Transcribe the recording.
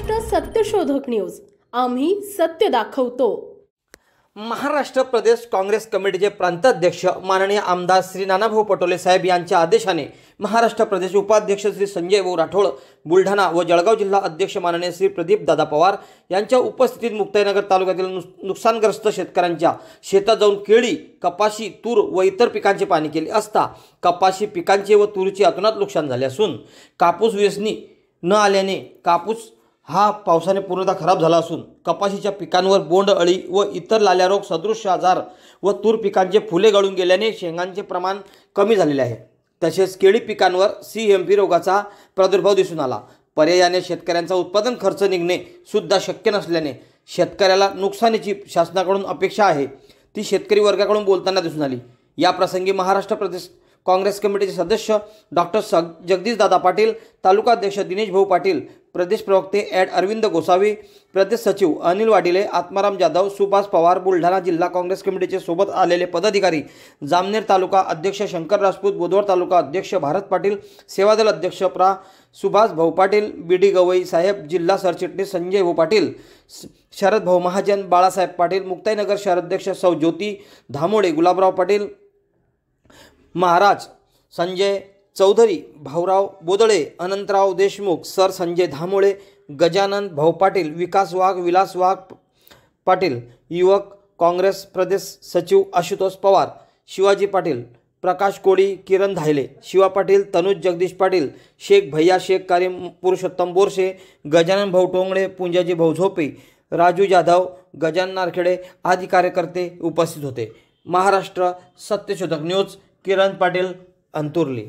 महाराष्ट्र सत्यशोधक न्यूज आम्ही सत्य दाखवतो महाराष्ट्र प्रदेश काँग्रेस कमिटीचे प्रांताध्यक्ष माननीय आमदार श्री नानाभाऊ पटोले साहेब यांच्या आदेशाने महाराष्ट्र प्रदेश उपाध्यक्ष श्री संजय भाऊ राठोड बुलढाणा व जळगाव जिल्हा अध्यक्ष माननीय श्री प्रदीप दादा पवार यांच्या उपस्थितीत मुक्ताईनगर तालुक्यातील नुस नुकसानग्रस्त शेतकऱ्यांच्या शेतात जाऊन केळी कपाशी तूर व इतर पिकांचे पाणी केले असता कपाशी पिकांचे व तूरचे अतुनात नुकसान झाले असून कापूस व्यसनी न आल्याने कापूस हा पावसाने पूर्णतः खराब झाला असून कपाशीच्या पिकांवर बोंड अळी व इतर लाल्या रोग सदृश आजार व तूर पिकांचे फुले गळून गेल्याने शेंगांचे प्रमाण कमी झालेले आहे तसेच केळी पिकांवर सी एम पी रोगाचा प्रादुर्भाव दिसून आला पर्यायाने शेतकऱ्यांचा उत्पादन खर्च निघणे सुद्धा शक्य नसल्याने शेतकऱ्याला नुकसानीची शासनाकडून अपेक्षा आहे ती शेतकरी वर्गाकडून बोलताना दिसून आली याप्रसंगी महाराष्ट्र प्रदेश काँग्रेस कमिटीचे सदस्य डॉक्टर स दादा पाटील तालुकाध्यक्ष दिनेश भाऊ पाटील प्रदेश प्रवक्ते ॲड अरविंद गोसावी प्रदेश सचिव अनिल वाडिले आत्माराम जाधव सुभाष पवार बुलढाणा जिल्हा काँग्रेस कमिटीचे सोबत आलेले पदाधिकारी जामनेर तालुका अध्यक्ष शंकर राजपूत बुधवार तालुका अध्यक्ष भारत पाटील सेवादल अध्यक्ष प्रा सुभाष भाऊ पाटील बी डी गवई साहेब जिल्हा सरचिटणीस संजय भाऊ पाटील शरद भाऊ महाजन बाळासाहेब पाटील मुक्ताईनगर शहराध्यक्ष सौ ज्योती धामोडे गुलाबराव पाटील महाराज संजय चौधरी भाऊराव बोदळे अनंतराव देशमुख सर संजय धामोळे गजानन भाऊ पाटील विकास वाघ विलास वाघ पाटील युवक काँग्रेस प्रदेश सचिव आशुतोष पवार शिवाजी पाटील प्रकाश कोळी किरण धायले शिवा पाटील तनुज जगदीश पाटील शेख भैया शेख कारीम पुरुषोत्तम बोरसे गजानन भाऊ टोंगळे पुंजाजी भाऊ झोपे राजू जाधव गजानन नारखेडे आदी कार्यकर्ते उपस्थित होते महाराष्ट्र सत्यशोधक न्यूज किरण पाटील अंतुर्ली